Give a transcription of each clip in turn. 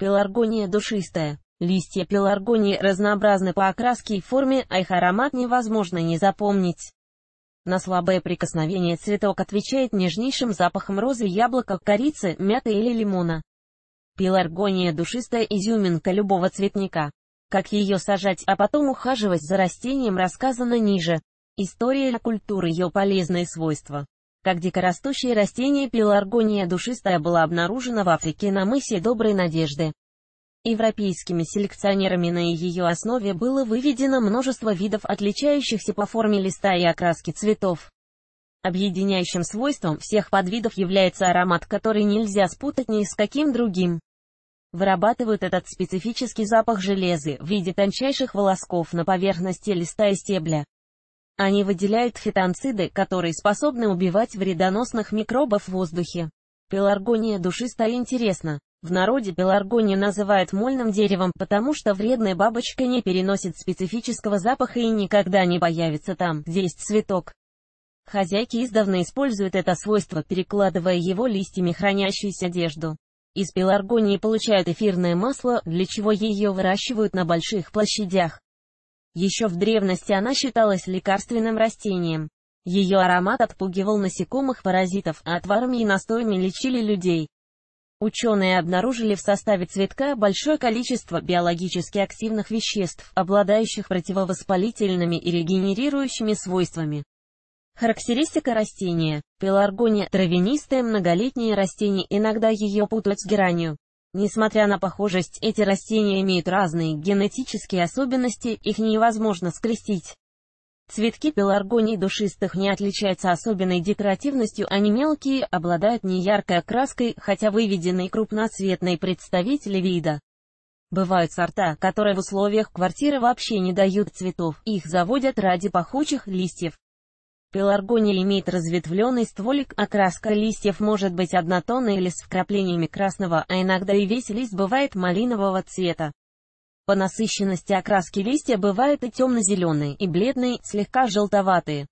Пеларгония душистая. Листья пеларгонии разнообразны по окраске и форме, а их аромат невозможно не запомнить. На слабое прикосновение цветок отвечает нежнейшим запахом розы, яблока, корицы, мяты или лимона. Пеларгония душистая изюминка любого цветника. Как ее сажать, а потом ухаживать за растением рассказано ниже. История культуры ее полезные свойства. Как дикорастущее растение пеларгония душистая была обнаружена в Африке на мысе Доброй Надежды. Европейскими селекционерами на ее основе было выведено множество видов, отличающихся по форме листа и окраске цветов. Объединяющим свойством всех подвидов является аромат, который нельзя спутать ни с каким другим. Вырабатывают этот специфический запах железы в виде тончайших волосков на поверхности листа и стебля. Они выделяют фитонциды, которые способны убивать вредоносных микробов в воздухе. Пеларгония душистая интересна. В народе пеларгония называют мольным деревом, потому что вредная бабочка не переносит специфического запаха и никогда не появится там, где есть цветок. Хозяйки издавна используют это свойство, перекладывая его листьями хранящуюся одежду. Из пеларгонии получают эфирное масло, для чего ее выращивают на больших площадях. Еще в древности она считалась лекарственным растением. Ее аромат отпугивал насекомых паразитов, а отварами и настоями лечили людей. Ученые обнаружили в составе цветка большое количество биологически активных веществ, обладающих противовоспалительными и регенерирующими свойствами. Характеристика растения. Пеларгония – травянистое многолетнее растение, иногда ее путают с геранью. Несмотря на похожесть, эти растения имеют разные генетические особенности, их невозможно скрестить. Цветки пеларгоний душистых не отличаются особенной декоративностью, они мелкие, обладают неяркой окраской, хотя выведены крупноцветные представители вида. Бывают сорта, которые в условиях квартиры вообще не дают цветов, их заводят ради пахучих листьев. Пеларгония имеет разветвленный стволик, окраска а листьев может быть однотонной или с вкраплениями красного, а иногда и весь лист бывает малинового цвета. По насыщенности окраски листья бывают и темно-зеленые, и бледные, слегка желтоватые.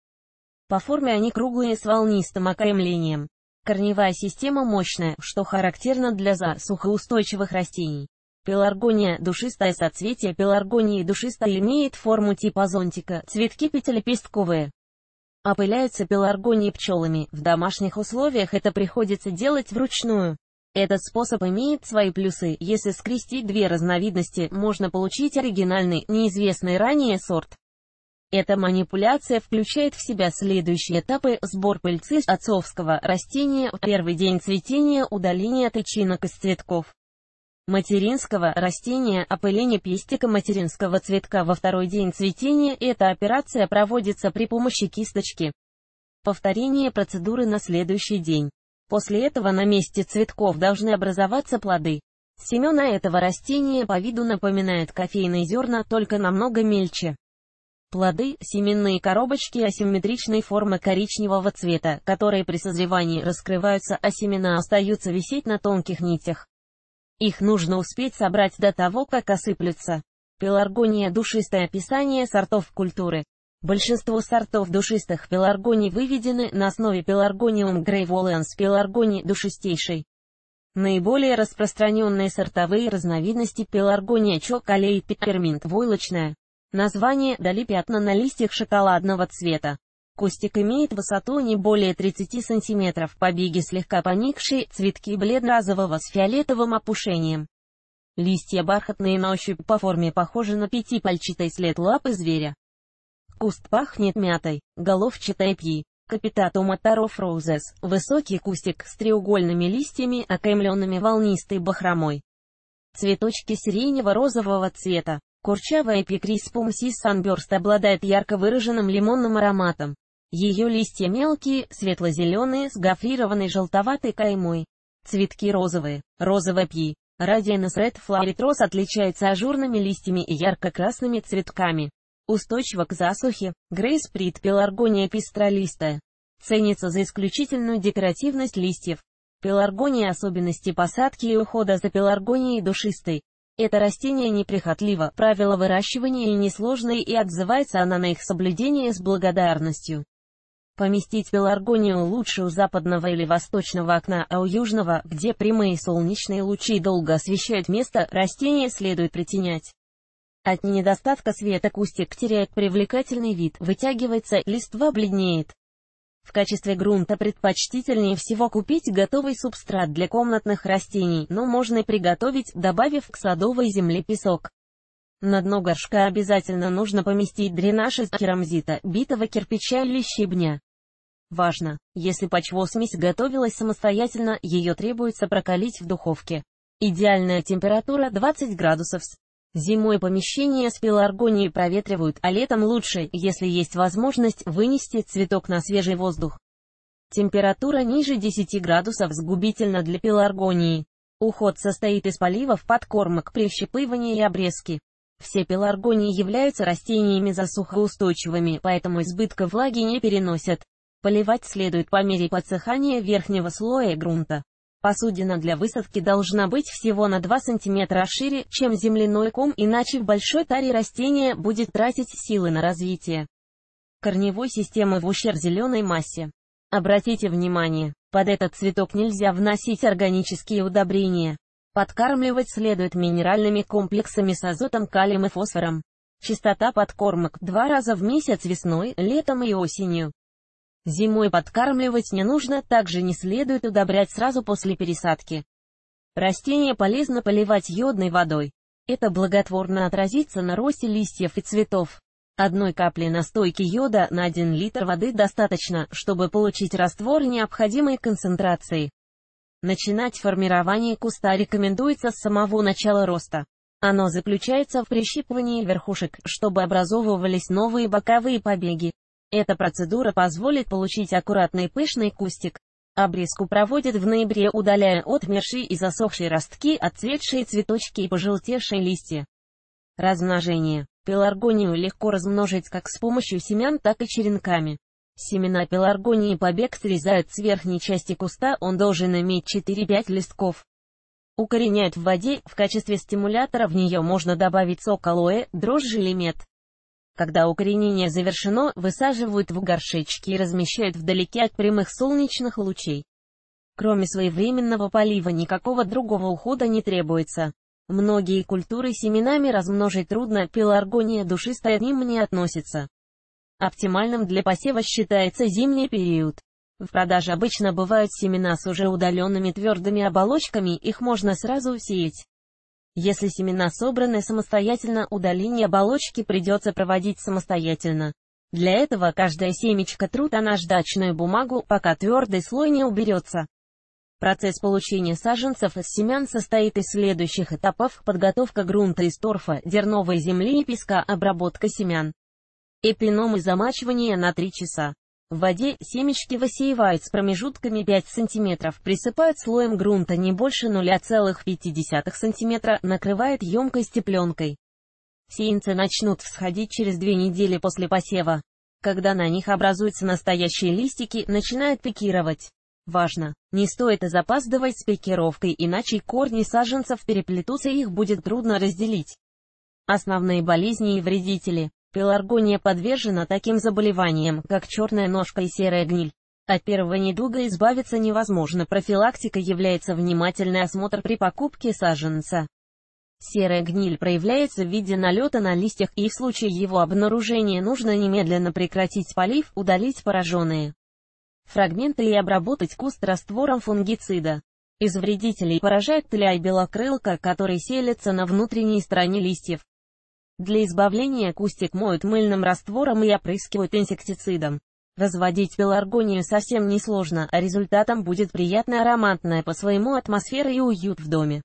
По форме они круглые с волнистым окаймлением. Корневая система мощная, что характерно для засухоустойчивых растений. Пеларгония душистое соцветие пеларгонии душистой имеет форму типа зонтика, цветки пятилепестковые опыляются пеларгонии пчелами. В домашних условиях это приходится делать вручную. Этот способ имеет свои плюсы. Если скрестить две разновидности, можно получить оригинальный, неизвестный ранее сорт. Эта манипуляция включает в себя следующие этапы – сбор пыльцы отцовского растения, первый день цветения, удаление тычинок из цветков материнского растения опыление пестика материнского цветка во второй день цветения. Эта операция проводится при помощи кисточки. Повторение процедуры на следующий день. После этого на месте цветков должны образоваться плоды. Семена этого растения по виду напоминают кофейные зерна, только намного мельче. Плоды – семенные коробочки асимметричной формы коричневого цвета, которые при созревании раскрываются, а семена остаются висеть на тонких нитях. Их нужно успеть собрать до того, как осыплются. Пеларгония – душистое описание сортов культуры. Большинство сортов душистых пеларгоний выведены на основе пеларгониум грейволенс пеларгоний душистейшей. Наиболее распространенные сортовые разновидности пеларгония чоколей пепперминт войлочная. Название дали пятна на листьях шоколадного цвета. Кустик имеет высоту не более 30 см, побеги слегка поникшие, цветки бледно-розового с фиолетовым опушением. Листья бархатные на ощупь по форме похожи на пятипальчатый след лапы зверя. Куст пахнет мятой, головчатой пьи. Капитатум Атаров розес, высокий кустик с треугольными листьями, окаймленными волнистой бахромой. Цветочки сиренево-розового цвета. Курчавая пикриспум си санберст обладает ярко выраженным лимонным ароматом. Ее листья мелкие, светло-зеленые, с гофрированной желтоватой каймой. Цветки розовые, розово-пи. Радианус Red Flowered Rose отличается ажурными листьями и ярко-красными цветками. Устойчива к засухе, Грейс Прит пеларгония пестролистая. Ценится за исключительную декоративность листьев. Пеларгония особенности посадки и ухода за пеларгонией душистой. Это растение неприхотливо, правила выращивания и несложные и отзывается она на их соблюдение с благодарностью. Поместить пеларгонию лучше у западного или восточного окна, а у южного, где прямые солнечные лучи долго освещают место, растение следует притенять. От недостатка света кустик теряет привлекательный вид, вытягивается, листва бледнеет. В качестве грунта предпочтительнее всего купить готовый субстрат для комнатных растений, но можно и приготовить, добавив к садовой земле песок. На дно горшка обязательно нужно поместить дренаж из керамзита, битого кирпича или щебня. Важно, если почвосмесь готовилась самостоятельно, ее требуется прокалить в духовке. Идеальная температура 20 градусов. Зимой помещение с пеларгонией проветривают, а летом лучше, если есть возможность вынести цветок на свежий воздух. Температура ниже 10 градусов сгубительна для пеларгонии. Уход состоит из поливов, подкормок, прищепывания и обрезки. Все пеларгонии являются растениями засухоустойчивыми, поэтому избытка влаги не переносят. Поливать следует по мере подсыхания верхнего слоя грунта. Посудина для высадки должна быть всего на 2 см шире, чем земляной ком, иначе в большой таре растение будет тратить силы на развитие корневой системы в ущерб зеленой массе. Обратите внимание, под этот цветок нельзя вносить органические удобрения. Подкармливать следует минеральными комплексами с азотом, калием и фосфором. Частота подкормок – два раза в месяц весной, летом и осенью. Зимой подкармливать не нужно, также не следует удобрять сразу после пересадки. Растение полезно поливать йодной водой. Это благотворно отразится на росте листьев и цветов. Одной капли настойки йода на 1 литр воды достаточно, чтобы получить раствор необходимой концентрации. Начинать формирование куста рекомендуется с самого начала роста. Оно заключается в прищипывании верхушек, чтобы образовывались новые боковые побеги. Эта процедура позволит получить аккуратный пышный кустик. Обрезку проводят в ноябре, удаляя отмершие и засохшие ростки, отцветшие цветочки и пожелтевшие листья. Размножение. Пеларгонию легко размножить как с помощью семян, так и черенками. Семена пеларгонии побег срезают с верхней части куста, он должен иметь 4-5 листков. Укореняют в воде, в качестве стимулятора в нее можно добавить сок алоэ, дрожжи или мед. Когда укоренение завершено, высаживают в горшечки и размещают вдалеке от прямых солнечных лучей. Кроме своевременного полива никакого другого ухода не требуется. Многие культуры семенами размножить трудно, пеларгония душистая к ним не относится. Оптимальным для посева считается зимний период. В продаже обычно бывают семена с уже удаленными твердыми оболочками, их можно сразу сеять. Если семена собраны самостоятельно, удаление оболочки придется проводить самостоятельно. Для этого каждая семечка трут на наждачную бумагу, пока твердый слой не уберется. Процесс получения саженцев из семян состоит из следующих этапов – подготовка грунта из торфа, дерновой земли и песка, обработка семян. Эпином и замачивание на 3 часа. В воде семечки высеивают с промежутками 5 см, присыпают слоем грунта не больше 0,5 см, накрывают емкости пленкой. Сеянцы начнут всходить через две недели после посева. Когда на них образуются настоящие листики, начинают пикировать. Важно, не стоит запаздывать с пикировкой, иначе корни саженцев переплетутся и их будет трудно разделить. Основные болезни и вредители. Пеларгония подвержена таким заболеваниям, как черная ножка и серая гниль. От первого недуга избавиться невозможно. Профилактика является внимательный осмотр при покупке саженца. Серая гниль проявляется в виде налета на листьях и в случае его обнаружения нужно немедленно прекратить полив, удалить пораженные фрагменты и обработать куст раствором фунгицида. Из вредителей поражает тля и белокрылка, который селится на внутренней стороне листьев. Для избавления кустик моют мыльным раствором и опрыскивают инсектицидом. Разводить пеларгонию совсем несложно, а результатом будет приятная ароматная по своему атмосфера и уют в доме.